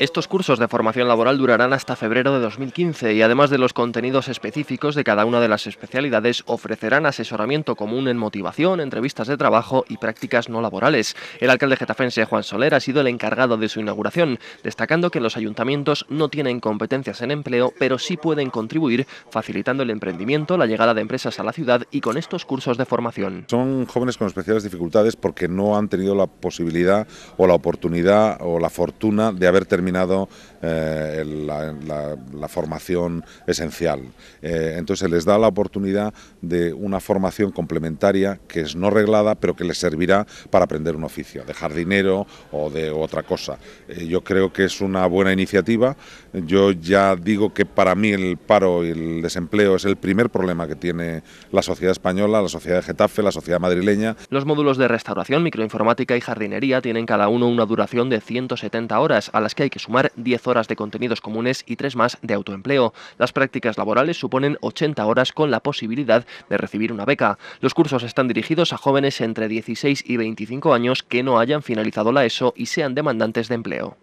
Estos cursos de formación laboral durarán hasta febrero de 2015 y además de los contenidos específicos de cada una de las especialidades ofrecerán asesoramiento común en motivación, entrevistas de trabajo y prácticas no laborales. El alcalde getafense Juan Soler ha sido el encargado de su inauguración, destacando que los ayuntamientos no tienen competencias en empleo, pero sí pueden contribuir facilitando el emprendimiento, la llegada de empresas a la ciudad y con estos cursos de formación. Son jóvenes con especiales dificultades porque no han tenido la posibilidad o la oportunidad o la fortuna de haber terminado terminado eh, la, formación esencial. Eh, entonces se les da la oportunidad de una formación complementaria que es no reglada, pero que les servirá para aprender un oficio, de jardinero o de otra cosa. Eh, yo creo que es una buena iniciativa. Yo ya digo que para mí el paro y el desempleo es el primer problema que tiene la sociedad española, la sociedad de Getafe, la sociedad madrileña. Los módulos de restauración, microinformática y jardinería tienen cada uno una duración de 170 horas, a las que hay que que sumar 10 horas de contenidos comunes y 3 más de autoempleo. Las prácticas laborales suponen 80 horas con la posibilidad de recibir una beca. Los cursos están dirigidos a jóvenes entre 16 y 25 años que no hayan finalizado la ESO y sean demandantes de empleo.